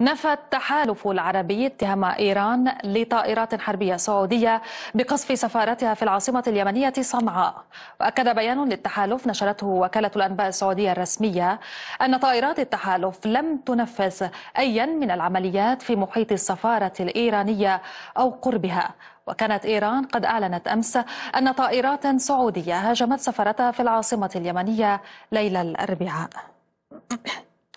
نفى التحالف العربي اتهام إيران لطائرات حربية سعودية بقصف سفارتها في العاصمة اليمنية صنعاء وأكد بيان للتحالف نشرته وكالة الأنباء السعودية الرسمية أن طائرات التحالف لم تنفذ أيا من العمليات في محيط السفارة الإيرانية أو قربها وكانت إيران قد أعلنت أمس أن طائرات سعودية هاجمت سفارتها في العاصمة اليمنية ليلة الأربعاء